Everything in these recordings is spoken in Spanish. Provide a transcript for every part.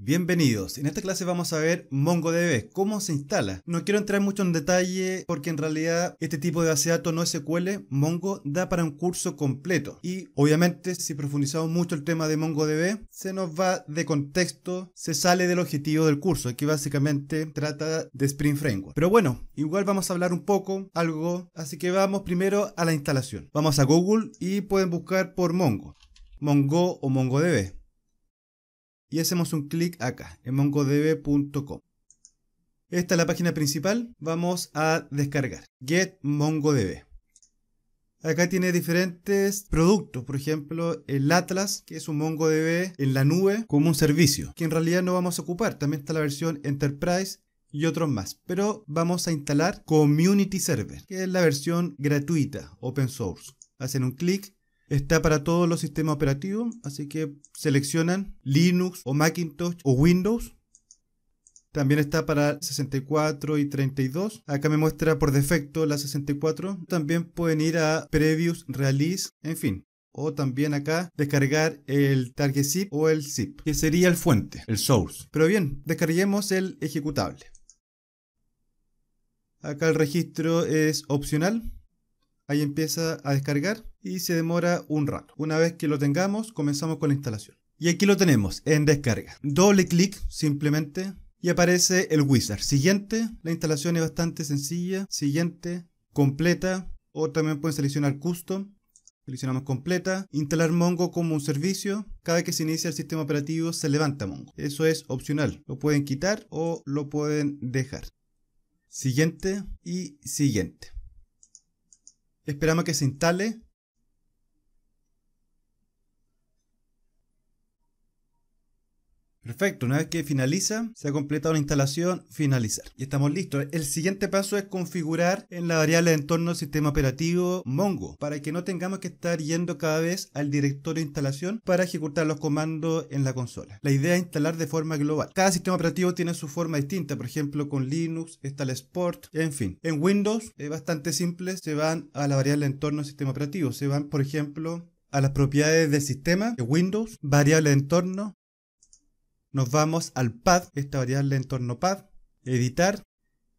Bienvenidos, en esta clase vamos a ver MongoDB, cómo se instala. No quiero entrar mucho en detalle porque en realidad este tipo de base de datos no SQL, Mongo da para un curso completo. Y obviamente si profundizamos mucho el tema de MongoDB, se nos va de contexto, se sale del objetivo del curso, que básicamente trata de Spring Framework. Pero bueno, igual vamos a hablar un poco, algo, así que vamos primero a la instalación. Vamos a Google y pueden buscar por Mongo, Mongo o MongoDB y hacemos un clic acá, en mongodb.com. Esta es la página principal, vamos a descargar Get MongoDB. Acá tiene diferentes productos, por ejemplo, el Atlas, que es un MongoDB en la nube como un servicio, que en realidad no vamos a ocupar. También está la versión Enterprise y otros más, pero vamos a instalar Community Server, que es la versión gratuita, open source. Hacen un clic Está para todos los sistemas operativos, así que seleccionan Linux o Macintosh o Windows. También está para 64 y 32. Acá me muestra por defecto la 64. También pueden ir a Previous, Release, en fin. O también acá descargar el target zip o el zip, que sería el fuente, el source. Pero bien, descarguemos el ejecutable. Acá el registro es opcional, Ahí empieza a descargar y se demora un rato. Una vez que lo tengamos, comenzamos con la instalación. Y aquí lo tenemos en descarga. Doble clic simplemente y aparece el wizard. Siguiente, la instalación es bastante sencilla. Siguiente, completa. O también pueden seleccionar custom. Seleccionamos completa. Instalar Mongo como un servicio. Cada que se inicia el sistema operativo se levanta Mongo. Eso es opcional. Lo pueden quitar o lo pueden dejar. Siguiente y siguiente. Esperamos que se instale Perfecto, una vez que finaliza, se ha completado la instalación, finalizar. Y estamos listos. El siguiente paso es configurar en la variable de entorno sistema operativo Mongo, para que no tengamos que estar yendo cada vez al directorio de instalación para ejecutar los comandos en la consola. La idea es instalar de forma global. Cada sistema operativo tiene su forma distinta, por ejemplo con Linux está el Sport, en fin. En Windows es bastante simple, se van a la variable de entorno sistema operativo, se van por ejemplo a las propiedades del sistema, de Windows, variable de entorno, nos vamos al path, esta variable entorno path, editar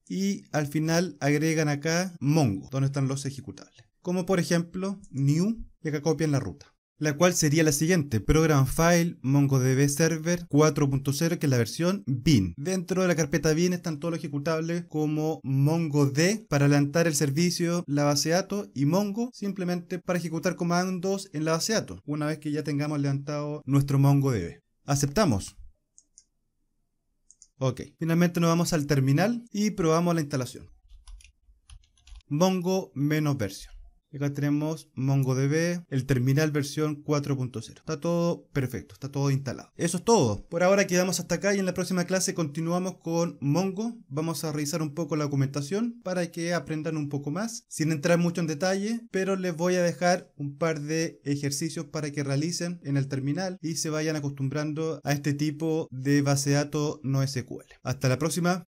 y al final agregan acá Mongo, donde están los ejecutables. Como por ejemplo new y acá copian la ruta. La cual sería la siguiente, Program File MongoDB Server 4.0 que es la versión bin. Dentro de la carpeta bin están todos los ejecutables como MongoD para adelantar el servicio, la base de datos y Mongo simplemente para ejecutar comandos en la base de datos una vez que ya tengamos levantado nuestro MongoDB. Aceptamos. Ok, finalmente nos vamos al terminal y probamos la instalación. Mongo menos versión. Y acá tenemos MongoDB, el terminal versión 4.0. Está todo perfecto, está todo instalado. Eso es todo. Por ahora quedamos hasta acá y en la próxima clase continuamos con Mongo. Vamos a revisar un poco la documentación para que aprendan un poco más, sin entrar mucho en detalle, pero les voy a dejar un par de ejercicios para que realicen en el terminal y se vayan acostumbrando a este tipo de base de datos no SQL. Hasta la próxima.